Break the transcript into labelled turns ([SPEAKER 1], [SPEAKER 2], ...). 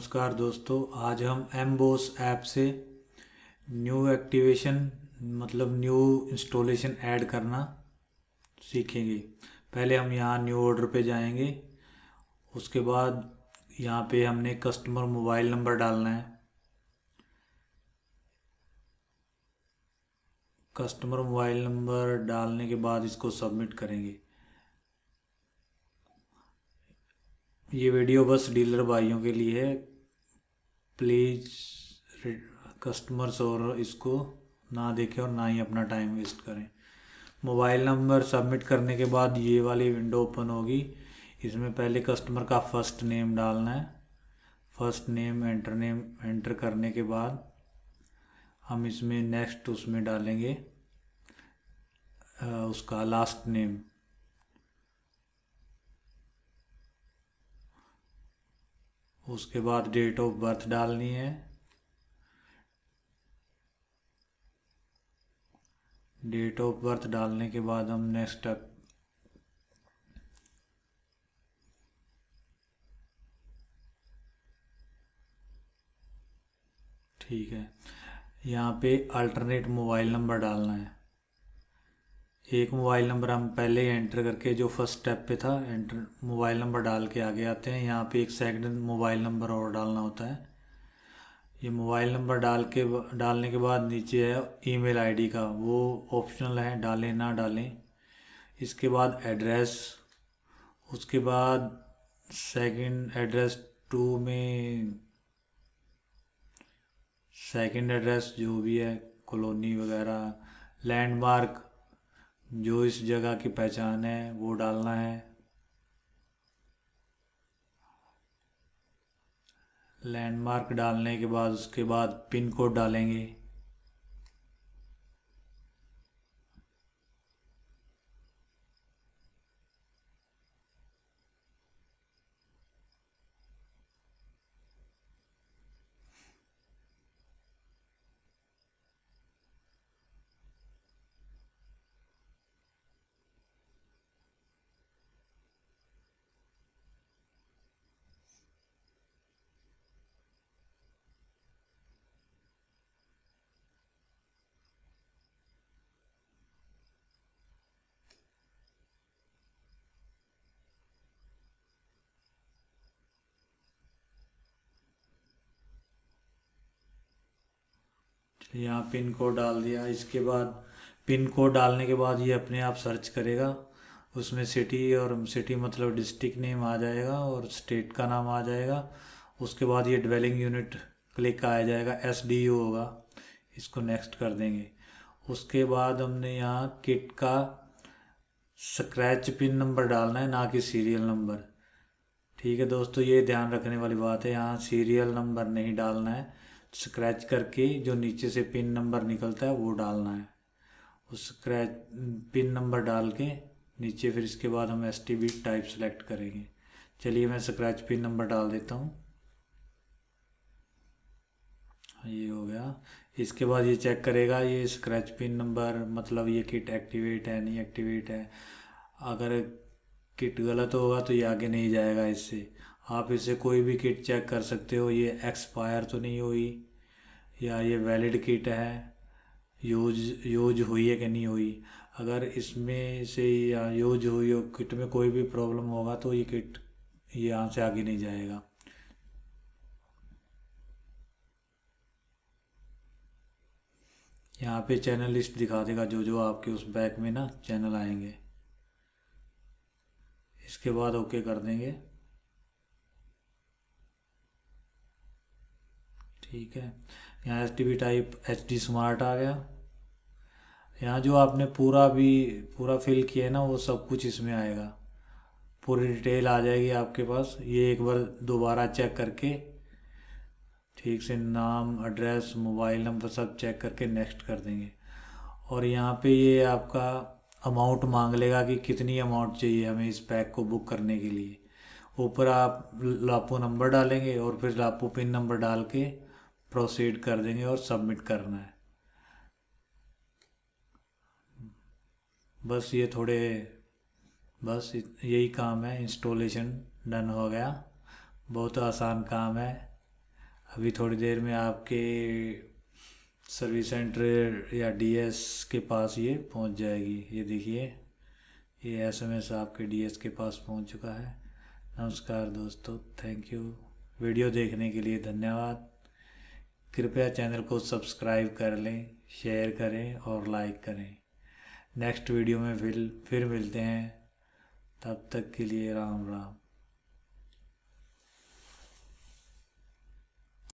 [SPEAKER 1] नमस्कार दोस्तों आज हम एमबोस ऐप से न्यू एक्टिवेशन मतलब न्यू इंस्टॉलेशन ऐड करना सीखेंगे पहले हम यहाँ न्यू ऑर्डर पे जाएंगे उसके बाद यहाँ पे हमने कस्टमर मोबाइल नंबर डालना है कस्टमर मोबाइल नंबर डालने के बाद इसको सबमिट करेंगे ये वीडियो बस डीलर भाइयों के लिए है प्लीज़ कस्टमर्स और इसको ना देखें और ना ही अपना टाइम वेस्ट करें मोबाइल नंबर सबमिट करने के बाद ये वाली विंडो ओपन होगी इसमें पहले कस्टमर का फर्स्ट नेम डालना है first name enter name enter करने के बाद हम इसमें नेक्स्ट उसमें डालेंगे उसका लास्ट नेम उसके बाद डेट ऑफ बर्थ डालनी है डेट ऑफ बर्थ डालने के बाद हम नेक्स्ट स्टेप ठीक है यहाँ पे अल्टरनेट मोबाइल नंबर डालना है एक मोबाइल नंबर हम पहले एंटर करके जो फर्स्ट स्टेप पे था एंटर मोबाइल नंबर डाल के आगे आते हैं यहाँ पे एक सेकंड मोबाइल नंबर और डालना होता है ये मोबाइल नंबर डाल के डालने के बाद नीचे है ईमेल आईडी का वो ऑप्शनल है डालें ना डालें इसके बाद एड्रेस उसके बाद सेकंड एड्रेस टू में सेकंड एड्रेस जो भी है कॉलोनी वगैरह लैंडमार्क जो इस जगह की पहचान है वो डालना है लैंडमार्क डालने के बाद उसके बाद पिन कोड डालेंगे यहाँ पिन कोड डाल दिया इसके बाद पिन कोड डालने के बाद ये अपने आप सर्च करेगा उसमें सिटी और सिटी मतलब डिस्ट्रिक्ट नेम आ जाएगा और स्टेट का नाम आ जाएगा उसके बाद ये डवेलिंग यूनिट क्लिक आ जाएगा एस डी यू होगा इसको नेक्स्ट कर देंगे उसके बाद हमने यहाँ किट का स्क्रैच पिन नंबर डालना है ना कि सीरियल नंबर ठीक है दोस्तों ये ध्यान रखने वाली बात है यहाँ सीरियल नंबर नहीं डालना है स्क्रैच करके जो नीचे से पिन नंबर निकलता है वो डालना है उस स्क्रैच पिन नंबर डाल के नीचे फिर इसके बाद हम S T B type select करेंगे चलिए मैं स्क्रैच पिन नंबर डाल देता हूँ ये हो गया इसके बाद ये चेक करेगा ये स्क्रैच पिन नंबर मतलब ये किट एक्टिवेट है नहीं एक्टिवेट है अगर किट गलत होगा तो ये आगे नहीं जाएगा इससे आप इसे कोई भी किट चेक कर सकते हो ये एक्सपायर तो नहीं हुई या ये वैलिड किट है यूज यूज हुई है कि नहीं हुई अगर इसमें से या यूज हुई हो किट में कोई भी प्रॉब्लम होगा तो ये किट यहाँ से आगे नहीं जाएगा यहाँ पे चैनल लिस्ट दिखा देगा जो जो आपके उस बैक में ना चैनल आएंगे इसके बाद ओके कर देंगे ठीक है यहाँ H T type H D smart आ गया यहाँ जो आपने पूरा भी पूरा फिल किया है ना वो सब कुछ इसमें आएगा पूरी डिटेल आ जाएगी आपके पास ये एक बार दोबारा चेक करके ठीक से नाम एड्रेस मोबाइल नंबर सब चेक करके नेक्स्ट कर देंगे और यहाँ पे ये आपका अमाउंट मांग लेगा कि कितनी अमाउंट चाहिए हमें इस पैक को बुक करने के लिए ऊपर आप लापो नंबर डालेंगे और फिर लापो पिन नंबर डाल के प्रोसीड कर देंगे और सबमिट करना है बस ये थोड़े बस यही काम है इंस्टॉलेशन डन हो गया बहुत आसान काम है अभी थोड़ी देर में आपके सर्विस सेंटर या डीएस के पास ये पहुंच जाएगी ये देखिए ये एसएमएस आपके डीएस के पास पहुंच चुका है नमस्कार दोस्तों थैंक यू वीडियो देखने के लिए धन्यवाद कृपया चैनल को सब्सक्राइब कर लें शेयर करें और लाइक करें नेक्स्ट वीडियो में फिर फिर मिलते हैं तब तक के लिए राम राम